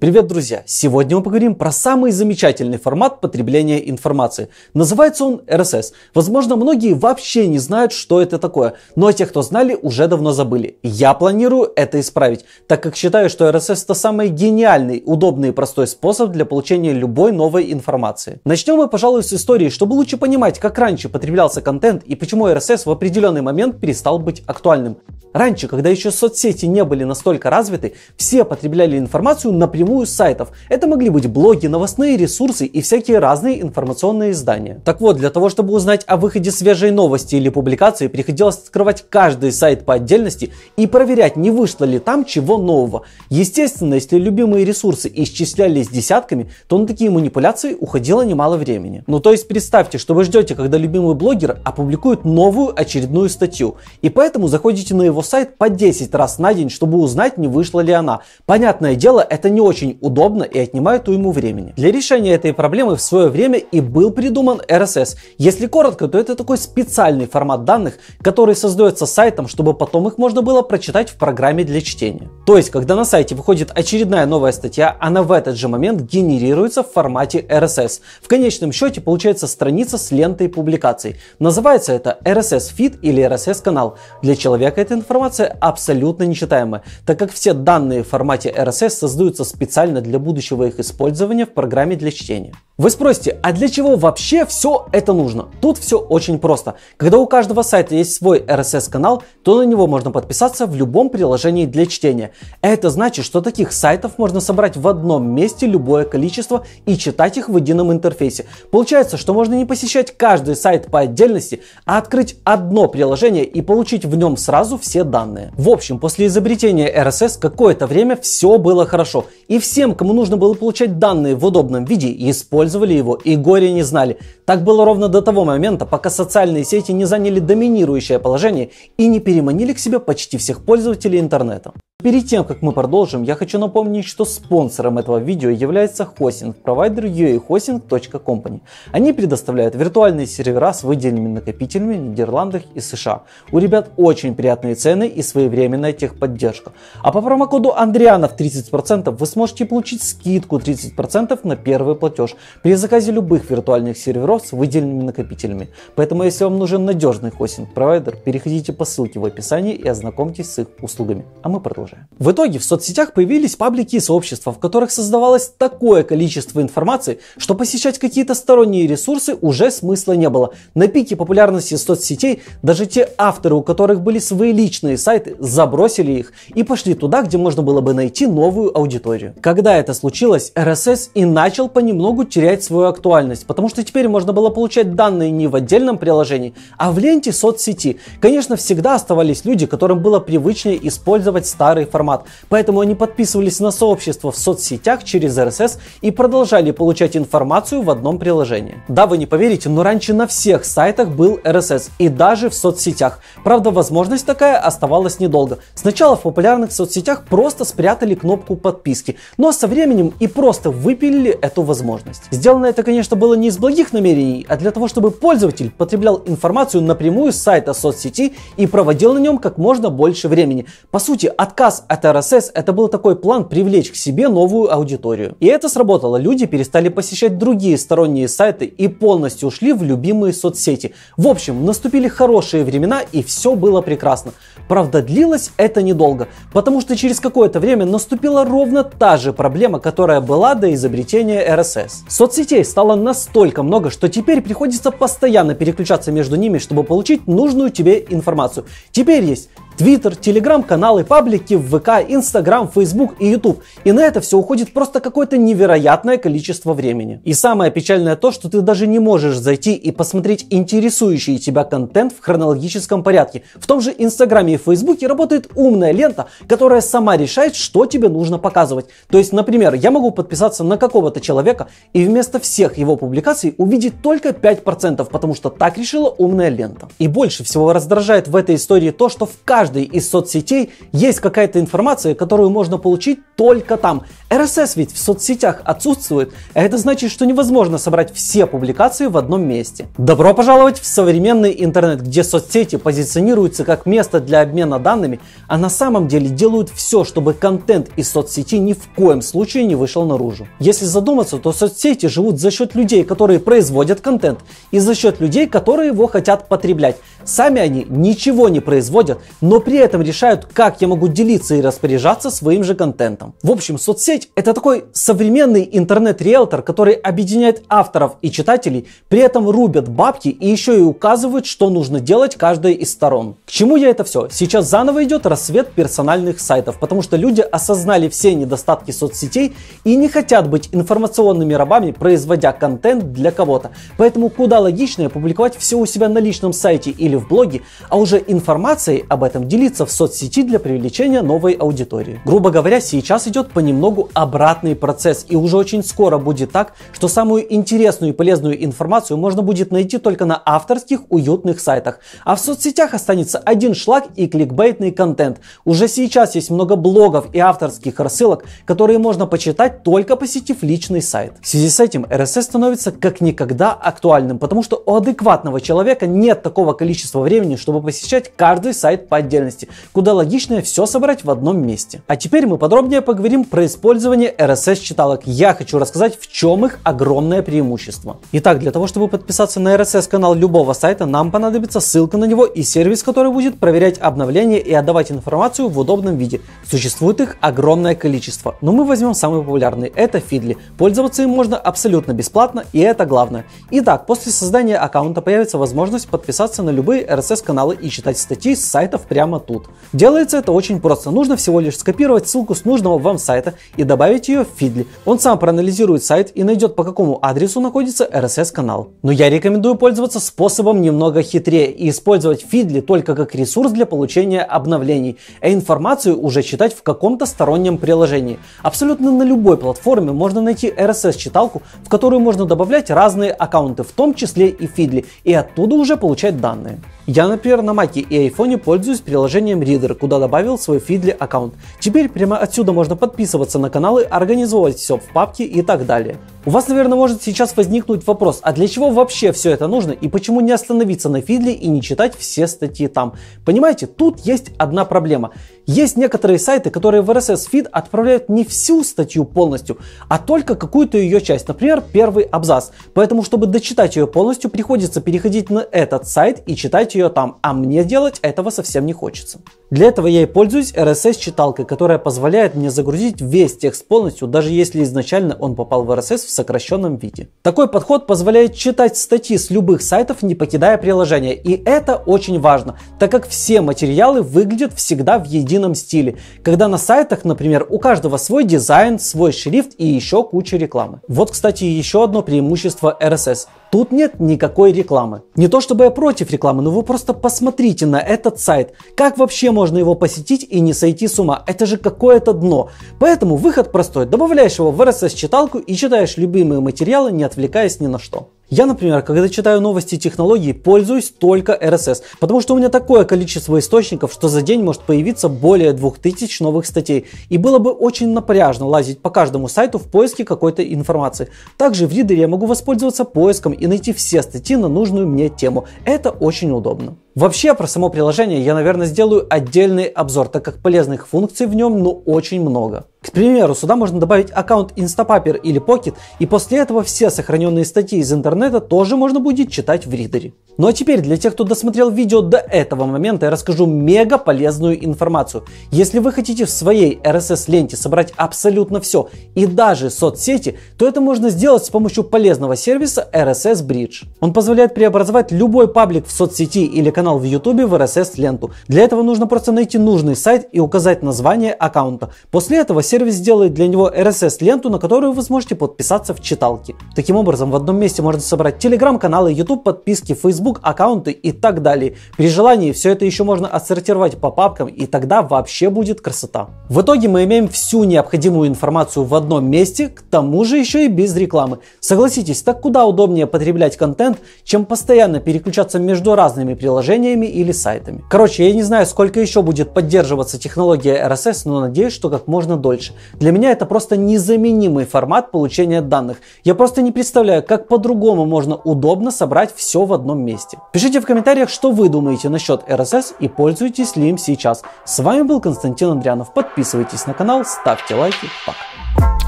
Привет, друзья! Сегодня мы поговорим про самый замечательный формат потребления информации. Называется он RSS. Возможно, многие вообще не знают, что это такое, но те, кто знали, уже давно забыли. Я планирую это исправить, так как считаю, что RSS это самый гениальный, удобный и простой способ для получения любой новой информации. Начнем мы, пожалуй, с истории, чтобы лучше понимать, как раньше потреблялся контент и почему RSS в определенный момент перестал быть актуальным. Раньше, когда еще соцсети не были настолько развиты, все потребляли информацию напрямую напрямую с сайтов. Это могли быть блоги, новостные ресурсы и всякие разные информационные издания. Так вот, для того, чтобы узнать о выходе свежей новости или публикации, приходилось открывать каждый сайт по отдельности и проверять, не вышло ли там чего нового. Естественно, если любимые ресурсы исчислялись десятками, то на такие манипуляции уходило немало времени. Ну то есть представьте, что вы ждете, когда любимый блогер опубликует новую очередную статью, и поэтому заходите на его сайт по 10 раз на день, чтобы узнать, не вышла ли она. Понятное дело, это не очень очень удобно и отнимает ему времени. Для решения этой проблемы в свое время и был придуман RSS. Если коротко, то это такой специальный формат данных, который создается сайтом, чтобы потом их можно было прочитать в программе для чтения. То есть, когда на сайте выходит очередная новая статья, она в этот же момент генерируется в формате RSS. В конечном счете получается страница с лентой публикаций. Называется это RSS-фид или RSS-канал. Для человека эта информация абсолютно нечитаемая, так как все данные в формате RSS создаются специально специально для будущего их использования в программе для чтения. Вы спросите, а для чего вообще все это нужно? Тут все очень просто. Когда у каждого сайта есть свой RSS-канал, то на него можно подписаться в любом приложении для чтения. Это значит, что таких сайтов можно собрать в одном месте любое количество и читать их в едином интерфейсе. Получается, что можно не посещать каждый сайт по отдельности, а открыть одно приложение и получить в нем сразу все данные. В общем, после изобретения RSS какое-то время все было хорошо. И всем, кому нужно было получать данные в удобном виде, и использовать использовали его и горе не знали. Так было ровно до того момента, пока социальные сети не заняли доминирующее положение и не переманили к себе почти всех пользователей интернета. Перед тем, как мы продолжим, я хочу напомнить, что спонсором этого видео является хостинг, провайдер uahosting.company. Они предоставляют виртуальные сервера с выделенными накопителями в Нидерландах и США. У ребят очень приятные цены и своевременная техподдержка. А по промокоду Андрианов 30% вы сможете получить скидку 30% на первый платеж при заказе любых виртуальных серверов с выделенными накопителями. Поэтому, если вам нужен надежный хостинг-провайдер, переходите по ссылке в описании и ознакомьтесь с их услугами. А мы продолжим же. В итоге в соцсетях появились паблики и сообщества, в которых создавалось такое количество информации, что посещать какие-то сторонние ресурсы уже смысла не было. На пике популярности соцсетей даже те авторы, у которых были свои личные сайты, забросили их и пошли туда, где можно было бы найти новую аудиторию. Когда это случилось, RSS и начал понемногу терять свою актуальность, потому что теперь можно было получать данные не в отдельном приложении, а в ленте соцсети. Конечно, всегда оставались люди, которым было привычнее использовать старые старый формат, поэтому они подписывались на сообщество в соцсетях через RSS и продолжали получать информацию в одном приложении. Да, вы не поверите, но раньше на всех сайтах был RSS и даже в соцсетях. Правда, возможность такая оставалась недолго. Сначала в популярных соцсетях просто спрятали кнопку подписки, но со временем и просто выпилили эту возможность. Сделано это, конечно, было не из благих намерений, а для того, чтобы пользователь потреблял информацию напрямую с сайта соцсети и проводил на нем как можно больше времени. По сути, отказ отказ от RSS это был такой план привлечь к себе новую аудиторию. И это сработало. Люди перестали посещать другие сторонние сайты и полностью ушли в любимые соцсети. В общем, наступили хорошие времена и все было прекрасно. Правда, длилось это недолго, потому что через какое-то время наступила ровно та же проблема, которая была до изобретения RSS. Соцсетей стало настолько много, что теперь приходится постоянно переключаться между ними, чтобы получить нужную тебе информацию. Теперь есть Твиттер, телеграм-каналы, паблики в ВК, Инстаграм, Фейсбук и Ютуб. И на это все уходит просто какое-то невероятное количество времени. И самое печальное то, что ты даже не можешь зайти и посмотреть интересующий тебя контент в хронологическом порядке. В том же Инстаграме и Фейсбуке работает умная лента, которая сама решает, что тебе нужно показывать. То есть, например, я могу подписаться на какого-то человека и вместо всех его публикаций увидеть только 5%, потому что так решила умная лента. И больше всего раздражает в этой истории то, что в каждом каждой из соцсетей есть какая-то информация, которую можно получить только там. RSS ведь в соцсетях отсутствует, а это значит, что невозможно собрать все публикации в одном месте. Добро пожаловать в современный интернет, где соцсети позиционируются как место для обмена данными, а на самом деле делают все, чтобы контент из соцсети ни в коем случае не вышел наружу. Если задуматься, то соцсети живут за счет людей, которые производят контент, и за счет людей, которые его хотят потреблять. Сами они ничего не производят, но но при этом решают, как я могу делиться и распоряжаться своим же контентом. В общем, соцсеть это такой современный интернет-риэлтор, который объединяет авторов и читателей, при этом рубят бабки и еще и указывают, что нужно делать каждой из сторон. К чему я это все? Сейчас заново идет рассвет персональных сайтов, потому что люди осознали все недостатки соцсетей и не хотят быть информационными рабами, производя контент для кого-то. Поэтому куда логичнее публиковать все у себя на личном сайте или в блоге, а уже информацией об этом делиться в соцсети для привлечения новой аудитории. Грубо говоря, сейчас идет понемногу обратный процесс, и уже очень скоро будет так, что самую интересную и полезную информацию можно будет найти только на авторских уютных сайтах. А в соцсетях останется один шлаг и кликбейтный контент. Уже сейчас есть много блогов и авторских рассылок, которые можно почитать только посетив личный сайт. В связи с этим RSS становится как никогда актуальным, потому что у адекватного человека нет такого количества времени, чтобы посещать каждый сайт по отдельности отдельности, куда логичнее все собрать в одном месте. А теперь мы подробнее поговорим про использование RSS-читалок. Я хочу рассказать, в чем их огромное преимущество. Итак, для того, чтобы подписаться на RSS-канал любого сайта, нам понадобится ссылка на него и сервис, который будет проверять обновления и отдавать информацию в удобном виде. Существует их огромное количество, но мы возьмем самый популярный – это Feedly. Пользоваться им можно абсолютно бесплатно, и это главное. Итак, после создания аккаунта появится возможность подписаться на любые RSS-каналы и читать статьи с сайтов прямо прямо тут. Делается это очень просто. Нужно всего лишь скопировать ссылку с нужного вам сайта и добавить ее в Feedly. Он сам проанализирует сайт и найдет, по какому адресу находится RSS канал. Но я рекомендую пользоваться способом немного хитрее и использовать Feedly только как ресурс для получения обновлений, а информацию уже читать в каком-то стороннем приложении. Абсолютно на любой платформе можно найти RSS-читалку, в которую можно добавлять разные аккаунты, в том числе и Feedly, и оттуда уже получать данные. Я, например, на Маке и Айфоне пользуюсь приложением Reader, куда добавил свой фидли аккаунт. Теперь прямо отсюда можно подписываться на каналы, организовывать все в папке и так далее. У вас, наверное, может сейчас возникнуть вопрос, а для чего вообще все это нужно и почему не остановиться на Фидли и не читать все статьи там? Понимаете, тут есть одна проблема. Есть некоторые сайты, которые в RSS фид отправляют не всю статью полностью, а только какую-то ее часть, например, первый абзац. Поэтому, чтобы дочитать ее полностью, приходится переходить на этот сайт и читать читать ее там, а мне делать этого совсем не хочется. Для этого я и пользуюсь RSS-читалкой, которая позволяет мне загрузить весь текст полностью, даже если изначально он попал в RSS в сокращенном виде. Такой подход позволяет читать статьи с любых сайтов, не покидая приложение, и это очень важно, так как все материалы выглядят всегда в едином стиле, когда на сайтах, например, у каждого свой дизайн, свой шрифт и еще куча рекламы. Вот, кстати, еще одно преимущество RSS. Тут нет никакой рекламы. Не то чтобы я против рекламы, но вы просто посмотрите на этот сайт. Как вообще можно его посетить и не сойти с ума? Это же какое-то дно. Поэтому выход простой. Добавляешь его в RSS-читалку и читаешь любимые материалы, не отвлекаясь ни на что. Я, например, когда читаю новости технологии, пользуюсь только RSS, потому что у меня такое количество источников, что за день может появиться более 2000 новых статей, и было бы очень напряжно лазить по каждому сайту в поиске какой-то информации. Также в лидере я могу воспользоваться поиском и найти все статьи на нужную мне тему. Это очень удобно. Вообще про само приложение я, наверное, сделаю отдельный обзор, так как полезных функций в нем ну очень много. К примеру, сюда можно добавить аккаунт Instapaper или Pocket, и после этого все сохраненные статьи из интернета тоже можно будет читать в ридере. Ну а теперь для тех, кто досмотрел видео до этого момента, я расскажу мега полезную информацию. Если вы хотите в своей RSS-ленте собрать абсолютно все и даже соцсети, то это можно сделать с помощью полезного сервиса RSS Bridge. Он позволяет преобразовать любой паблик в соцсети или канал канал в YouTube в RSS-ленту. Для этого нужно просто найти нужный сайт и указать название аккаунта. После этого сервис сделает для него RSS-ленту, на которую вы сможете подписаться в читалке. Таким образом, в одном месте можно собрать телеграм-каналы, YouTube, подписки, Facebook, аккаунты и так далее. При желании все это еще можно отсортировать по папкам, и тогда вообще будет красота. В итоге мы имеем всю необходимую информацию в одном месте, к тому же еще и без рекламы. Согласитесь, так куда удобнее потреблять контент, чем постоянно переключаться между разными приложениями приложениями или сайтами. Короче, я не знаю, сколько еще будет поддерживаться технология RSS, но надеюсь, что как можно дольше. Для меня это просто незаменимый формат получения данных. Я просто не представляю, как по-другому можно удобно собрать все в одном месте. Пишите в комментариях, что вы думаете насчет RSS и пользуетесь ли им сейчас. С вами был Константин Андрянов. Подписывайтесь на канал, ставьте лайки. Пока.